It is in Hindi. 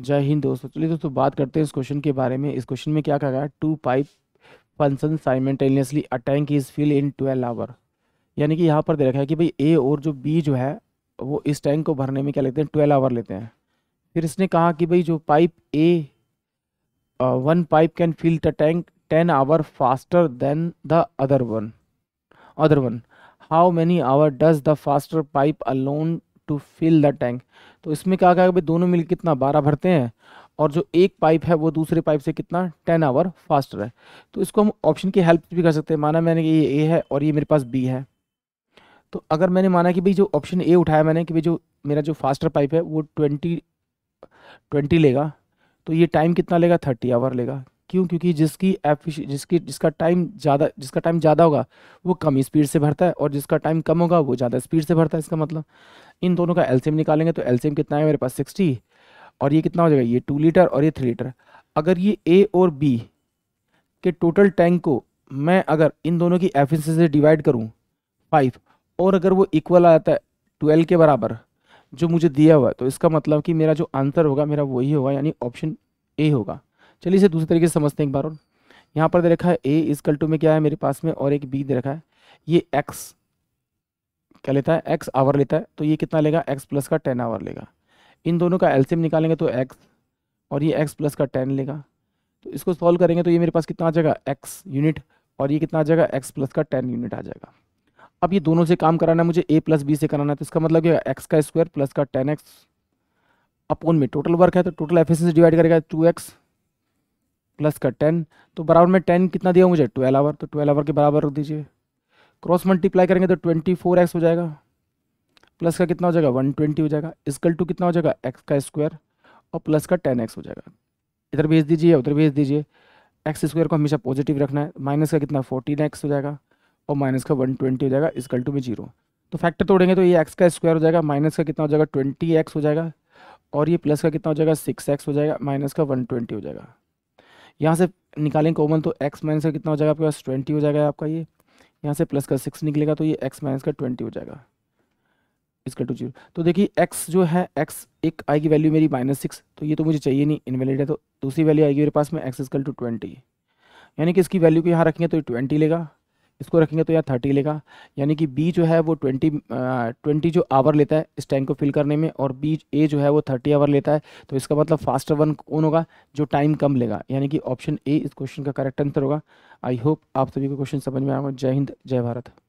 जय हिंद दोस्तों चलिए दोस्तों बात करते हैं इस क्वेश्चन के बारे में इस क्वेश्चन में क्या कहा गया two pipe function simultaneously a tank is fill in twelve hour यानी कि यहाँ पर दे रखा है कि भाई ए और जो बी जो है वो इस टैंक को भरने में क्या लेते हैं ट्वेल्व आवर लेते हैं फिर इसने कहा कि भाई जो pipe A one pipe can fill the tank ten hour faster than the other one other one how many hour does the faster pipe alone to fill the tank तो इसमें क्या कहा दोनों मिल कितना बारह भरते हैं और जो एक पाइप है वो दूसरे पाइप से कितना टेन आवर फास्टर है तो इसको हम ऑप्शन की हेल्प भी कर सकते हैं माना मैंने कि ये ए है और ये मेरे पास बी है तो अगर मैंने माना कि भाई जो ऑप्शन ए उठाया मैंने कि भाई जो मेरा जो फास्टर पाइप है वो ट्वेंटी ट्वेंटी लेगा तो ये टाइम कितना लेगा थर्टी आवर लेगा क्यों क्योंकि जिसकी जिसकी जिसका टाइम ज़्यादा जिसका टाइम ज़्यादा होगा वो कम स्पीड से भरता है और जिसका टाइम कम होगा वो ज़्यादा स्पीड से भरता है इसका मतलब इन दोनों का एलसीएम निकालेंगे तो एलसीएम कितना है मेरे पास सिक्सटी और ये कितना हो जाएगा ये टू लीटर और ये थ्री लीटर अगर ये ए और बी के टोटल टैंक को मैं अगर इन दोनों की एफिशिएंसी से डिवाइड करूँ फाइव और अगर वो इक्वल आ जाता है ट्वेल्व के बराबर जो मुझे दिया हुआ है तो इसका मतलब कि मेरा जो आंसर होगा मेरा वही होगा यानी ऑप्शन ए होगा चलिए इसे दूसरे तरीके से समझते हैं एक बार और यहाँ पर दे रखा है ए इसकल टू में क्या है मेरे पास में और एक बी दे रखा है ये एक्स क्या लेता है एक्स आवर लेता है तो ये कितना लेगा एक्स प्लस का टेन आवर लेगा इन दोनों का एल्सियम निकालेंगे तो एक्स और ये एक्स प्लस का टेन लेगा तो इसको सॉल्व करेंगे तो ये मेरे पास कितना आ जाएगा एक्स यूनिट और ये कितना आ जाएगा एक्स प्लस का टेन यूनिट आ जाएगा अब ये दोनों से काम कराना है मुझे ए प्लस बी से कराना है तो इसका मतलब क्या एक्स का स्क्वायर प्लस का टेन एक्स अपोन में टोटल वर्क है तो टोटल एफिशिएंसी डिवाइड करेगा टू एक्स प्लस का टेन तो बराबर में टेन कितना दिया मुझे ट्वेल्व आवर तो ट्वेल्व आवर के बराबर रख दीजिए क्रॉस मल्टीप्लाई करेंगे तो ट्वेंटी फोर एक्स हो जाएगा प्लस का कितना हो जाएगा वन ट्वेंटी हो जाएगा इसकल टू कितना हो जाएगा एक्स का स्क्वायर और प्लस का टेन एक्स हो जाएगा इधर भेज दीजिए उधर भेज दीजिए एक्स स्क्वायर को हमेशा पॉजिटिव रखना है माइनस का कितना फोर्टीन एक्स हो जाएगा और माइनस का वन ट्वेंटी हो जाएगा इसकल टू में जीरो तो फैक्टर तोड़ेंगे तो ये एक्स का स्क्वायर हो जाएगा माइनस का कितना हो जाएगा ट्वेंटी एक्स हो जाएगा और ये प्लस का कितना हो जाएगा सिक्स एक्स हो जाएगा माइनस का वन ट्वेंटी हो जाएगा यहाँ से निकालेंगे कॉमन तो एक्स माइनस का कितना हो जाएगा आपके पास ट्वेंटी हो जाएगा आपका ये यहाँ से प्लस का सिक्स निकलेगा तो ये एक्स माइनस का ट्वेंटी हो जाएगा इसका टू जीरो तो देखिए एक्स जो है एक्स एक आएगी वैल्यू मेरी माइनस सिक्स तो ये तो मुझे चाहिए नहीं इनवैलिड है तो दूसरी वैल्यू आएगी मेरे पास में एक्स इजकल टू ट्वेंटी यानी कि इसकी वैल्यू को यहाँ रखेंगे तो ये ट्वेंटी लेगा इसको रखेंगे तो यहाँ थर्टी लेगा यानी कि बी जो है वो ट्वेंटी ट्वेंटी जो आवर लेता है इस टैंक को फिल करने में और बी ए जो है वो थर्टी आवर लेता है तो इसका मतलब फास्टर वन कौन होगा जो टाइम कम लेगा यानी कि ऑप्शन ए इस क्वेश्चन का करेक्ट आंसर होगा आई होप आप सभी को क्वेश्चन समझ में आएगा जय हिंद जय भारत